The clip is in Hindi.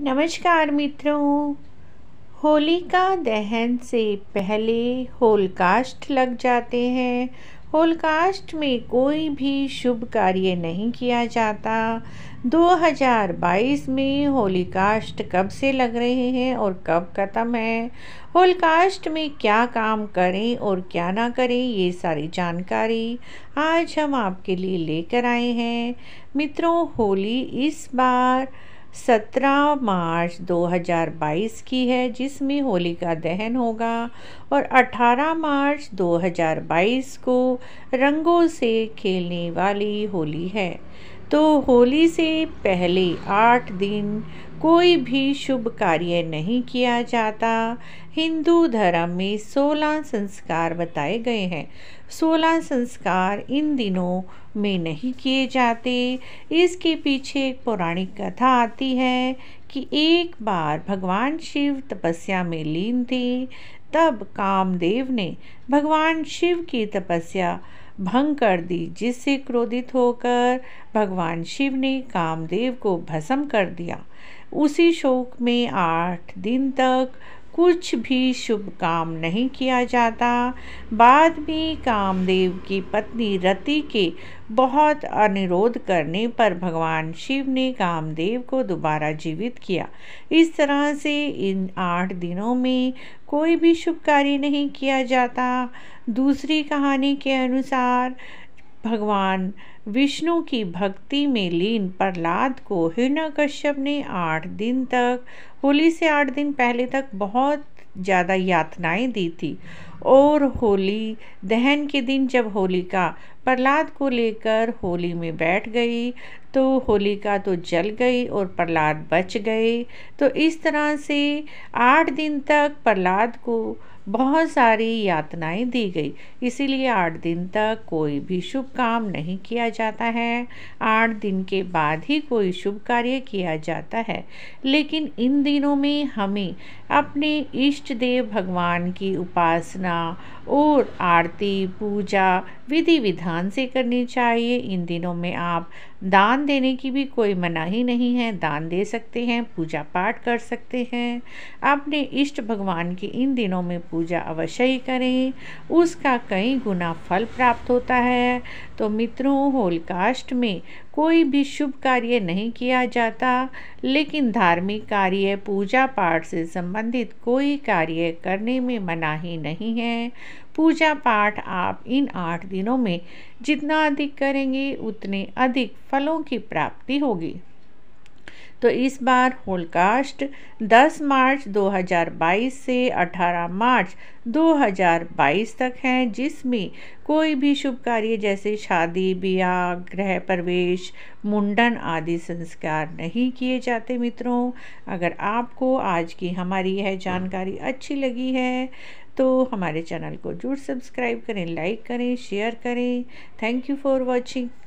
नमस्कार मित्रों होलिका दहन से पहले होलकास्ट लग जाते हैं होलकास्ट में कोई भी शुभ कार्य नहीं किया जाता 2022 में कास्ट कब से लग रहे हैं और कब ख़त्म है होलकास्ट में क्या काम करें और क्या ना करें ये सारी जानकारी आज हम आपके लिए लेकर आए हैं मित्रों होली इस बार 17 मार्च 2022 की है जिसमें होली का दहन होगा और 18 मार्च 2022 को रंगों से खेलने वाली होली है तो होली से पहले आठ दिन कोई भी शुभ कार्य नहीं किया जाता हिंदू धर्म में सोलह संस्कार बताए गए हैं सोलह संस्कार इन दिनों में नहीं किए जाते इसके पीछे एक पौराणिक कथा आती है कि एक बार भगवान शिव तपस्या में लीन थे तब कामदेव ने भगवान शिव की तपस्या भंग कर दी जिससे क्रोधित होकर भगवान शिव ने कामदेव को भस्म कर दिया उसी शोक में आठ दिन तक कुछ भी शुभ काम नहीं किया जाता बाद में कामदेव की पत्नी रति के बहुत अनुरोध करने पर भगवान शिव ने कामदेव को दोबारा जीवित किया इस तरह से इन आठ दिनों में कोई भी शुभ कार्य नहीं किया जाता दूसरी कहानी के अनुसार भगवान विष्णु की भक्ति में लीन प्रहलाद को कश्यप ने आठ दिन तक होली से आठ दिन पहले तक बहुत ज़्यादा यातनाएं दी थी और होली दहन के दिन जब होलिका प्रहलाद को लेकर होली में बैठ गई तो होलिका तो जल गई और प्रहलाद बच गए तो इस तरह से आठ दिन तक प्रहलाद को बहुत सारी यातनाएं दी गई इसीलिए आठ दिन तक कोई भी शुभ काम नहीं किया जाता है आठ दिन के बाद ही कोई शुभ कार्य किया जाता है लेकिन इन दिनों में हमें अपने इष्ट देव भगवान की उपासना na और आरती पूजा विधि विधान से करनी चाहिए इन दिनों में आप दान देने की भी कोई मनाही नहीं है दान दे सकते हैं पूजा पाठ कर सकते हैं अपने इष्ट भगवान की इन दिनों में पूजा अवश्य ही करें उसका कई गुना फल प्राप्त होता है तो मित्रों होलकास्ट में कोई भी शुभ कार्य नहीं किया जाता लेकिन धार्मिक कार्य पूजा पाठ से संबंधित कोई कार्य करने में मनाही नहीं है पूजा पाठ आप इन आठ दिनों में जितना अधिक करेंगे उतने अधिक फलों की प्राप्ति होगी तो इस बार होलकास्ट 10 मार्च 2022 से 18 मार्च 2022 तक हैं जिसमें कोई भी शुभ कार्य जैसे शादी ब्याह गृह प्रवेश मुंडन आदि संस्कार नहीं किए जाते मित्रों अगर आपको आज की हमारी यह जानकारी अच्छी लगी है तो हमारे चैनल को जरूर सब्सक्राइब करें लाइक करें शेयर करें थैंक यू फॉर वॉचिंग